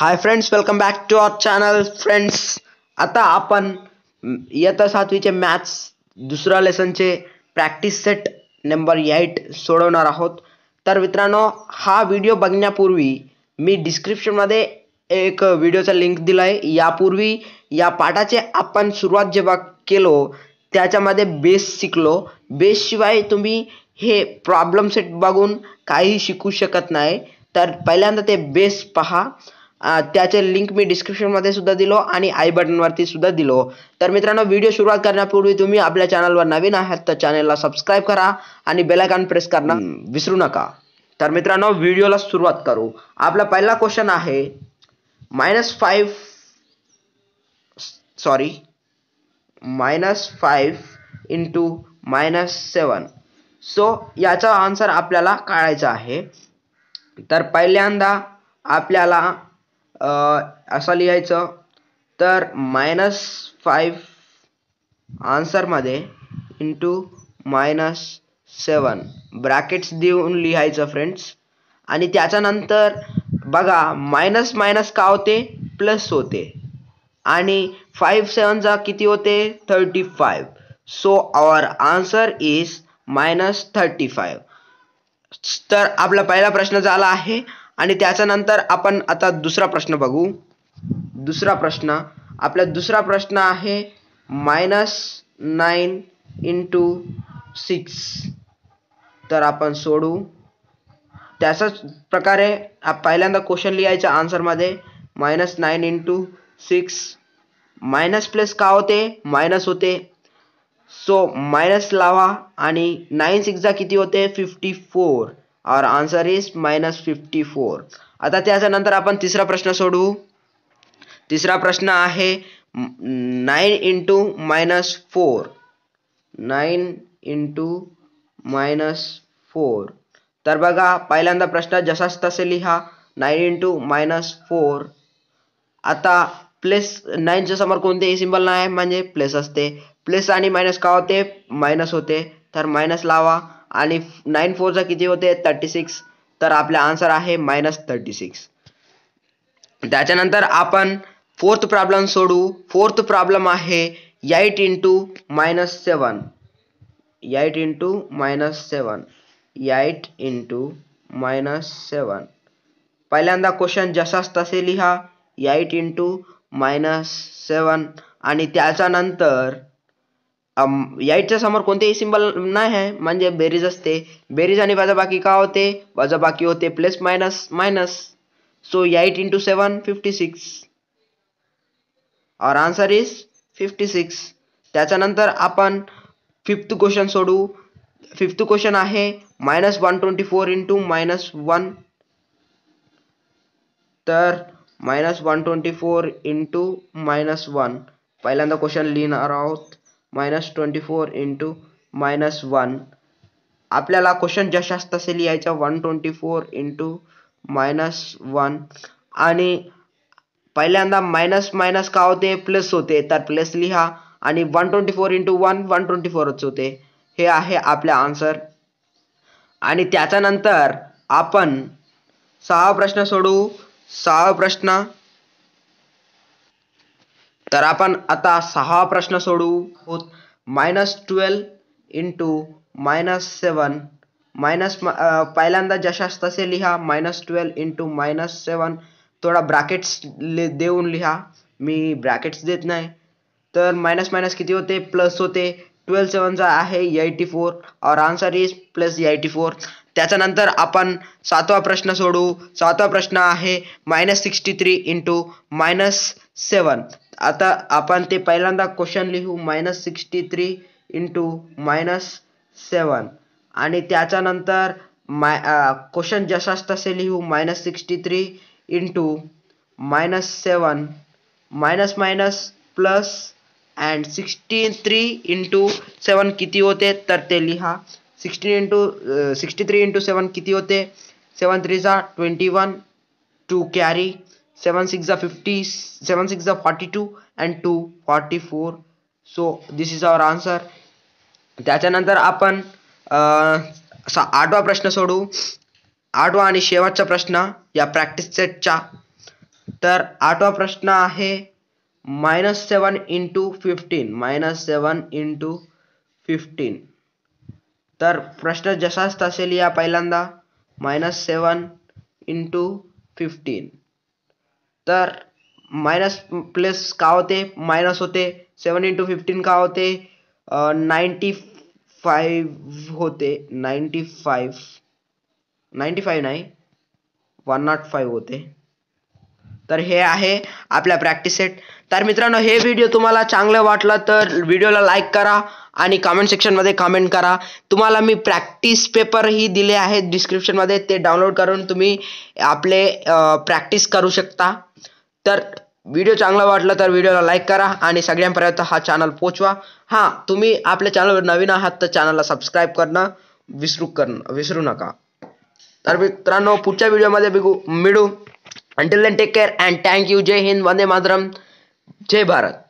high friends welcome back to our channel friends आता आपण इयत्ता सातवीचे मॅथ्स दुसऱ्या लेसनचे प्रॅक्टिस सेट नंबर एट सोडवणार आहोत तर मित्रांनो हा व्हिडिओ बघण्यापूर्वी मी डिस्क्रिप्शनमध्ये एक व्हिडिओचा लिंक दिला आहे यापूर्वी या पाठाचे आपण सुरुवात जेव्हा केलो त्याच्यामध्ये बेस शिकलो बेसशिवाय तुम्ही हे प्रॉब्लेम सेट बघून काही शिकू शकत नाही तर पहिल्यांदा ते बेस पहा त्याचे लिंक मी डिस्क्रिप्शनमध्ये सुद्धा दिलो आणि आय बटनवरती सुद्धा दिलो तर मित्रांनो व्हिडिओ सुरुवात करण्यापूर्वी तुम्ही आपल्या चॅनलवर नवीन आहात तर चॅनलला सबस्क्राईब करा आणि बेलायकॉन प्रेस करणं विसरू नका तर मित्रांनो व्हिडिओला सुरुवात करू आपला पहिला क्वेश्चन आहे minus five sorry minus five into minus seven so याचा आन्सर आपल्याला काढायचा आहे तर पहिल्यांदा आपल्याला असं लिहायचं तर मायनस फाईव्ह आन्सरमध्ये इंटू मायनस सेवन ब्रॅकेट्स देऊन लिहायचं फ्रेंड्स आणि त्याच्यानंतर बघा मायनस मायनस का होते प्लस होते आणि फाईव्ह सेवनचा किती होते thirty five so our answer is minus thirty five तर आपला पहिला प्रश्न झाला आहे आणि त्याच्यानंतर आपण आता दुसरा प्रश्न बघू दुसरा प्रश्न आपला दुसरा प्रश्न आहे मायनस नाईन इंटू सिक्स तर आपण सोडू त्याचाच प्रकारे पहिल्यांदा क्वेश्चन लिहायचा आन्सरमध्ये minus nine into six minus plus का होते मायनस होते सो मायनस लावा आणि नाईन सिक्सचा किती होते fifty four our answer is minus fifty four आता त्याच्यानंतर आपण तिसरा प्रश्न सोडवू तिसरा प्रश्न आहे nine into minus four nine into minus four तर बघा पहिल्यांदा प्रश्न जसाच तसे लिहा नाईन इंटू मायनस फोर आता प्लेस नाईनच्या समोर कोणतेही सिम्बल नाही म्हणजे प्लेस असते प्लस आणि मायनस का होते मायनस होते तर मायनस लावा आणि नाईन फोरचा किती होते थर्टी सिक्स तर आपला आन्सर आहे मायनस थर्टी सिक्स त्याच्यानंतर आपण फोर्थ प्रॉब्लेम सोडू फोर्थ प्रॉब्लम आहे eight into minus seven eight into minus seven eight into minus seven पहिल्यांदा क्वेश्चन जसाच तसे लिहा याईट इंटू मायनस सेवन आणि त्याच्यानंतर याईटच्या समोर कोणतेही सिम्बल नाही आहे म्हणजे बेरीज असते बेरीज आणि वजाबाकी का होते वजाबाकी होते plus minus minus so eight into seven fifty six our answer is fifty six त्याच्यानंतर आपण फिफ्थ क्वेश्चन सोडू फिफ्थ क्वेश्चन आहे minus one twenty four into minus one तर minus one twenty four into minus one पहिल्यांदा question लिहिणार आहोत minus twenty four into minus one आपल्याला question जशास तसे लिहायचा one twenty four into minus one आणि पहिल्यांदा मायनस मायनस का होते प्लस होते तर प्लस लिहा आणि one twenty four into one one twenty फोरच होते हे आहे आपला आन्सर आणि त्याच्यानंतर आपण सहा प्रश्न सोडू सहा प्रश्न तर आपण आता सहावा प्रश्न सोडू आहोत minus twelve into minus seven minus पहिल्यांदा जशास तसे लिहा minus twelve into minus seven थोडा ब्रॅकेट्स देऊन लिहा मी ब्रॅकेट्स देत नाही तर मायनस मायनस किती होते प्लस होते ट्वेल्व सेवनचा आहे eighty four our answer is plus eighty four त्याच्यानंतर आपण सातवा प्रश्न सोडू सातवा प्रश्न आहे minus sixty three into minus seven आता अपन ते क्वेश्चन लिखू minus sixty three into minus seven आणि मै क्वेश्चन जसाच तसे लिखू minus sixty three into minus seven minus minus plus and sixty three into seven किती होते तो लिहा sixteen into sixty three into seven किती होते सेवन थ्रीचा twenty one two carry 7 6 are 50 7 6 are 42 and two forty four so this is our answer त्याच्यानंतर आपण आठवा प्रश्न सोडू आठवा आणि शेवटचा प्रश्न या प्रॅक्टिस सेटचा तर आठवा प्रश्न आहे minus seven into fifteen minus seven into fifteen तर प्रश्न जसाच तसेल या पहिल्यांदा मायनस सेवन इंटू फिफ्टीन तर माइनस प्लस का होते माइनस होते सेवन इंटू फिफ्टीन का होते नाइन्टी फाइव होते नाइन्टी फाइव नाइंटी फाइव नहीं वन नॉट फाइव होते तर हे आहे आपल्या प्रॅक्टिस सेट तर मित्रांनो हे व्हिडिओ तुम्हाला चांगलं वाटलं तर व्हिडिओला लाईक करा आणि कमेंट सेक्शनमध्ये कमेंट करा तुम्हाला मी प्रॅक्टिस पेपरही दिले आहेत डिस्क्रिप्शनमध्ये ते डाउनलोड करून तुम्ही आपले प्रॅक्टिस करू शकता तर व्हिडिओ चांगला वाटला तर व्हिडिओला लाईक करा आणि सगळ्यांपर्यंत हा चॅनल पोहोचवा हां तुम्ही आपल्या चॅनलवर नवीन आहात तर चॅनलला सबस्क्राईब करणं विसरू करणं विसरू नका तर मित्रांनो पुढच्या व्हिडिओमध्ये बिगू मिळू until then take care and thank you जय हिंद वंदे मातरम जय भारत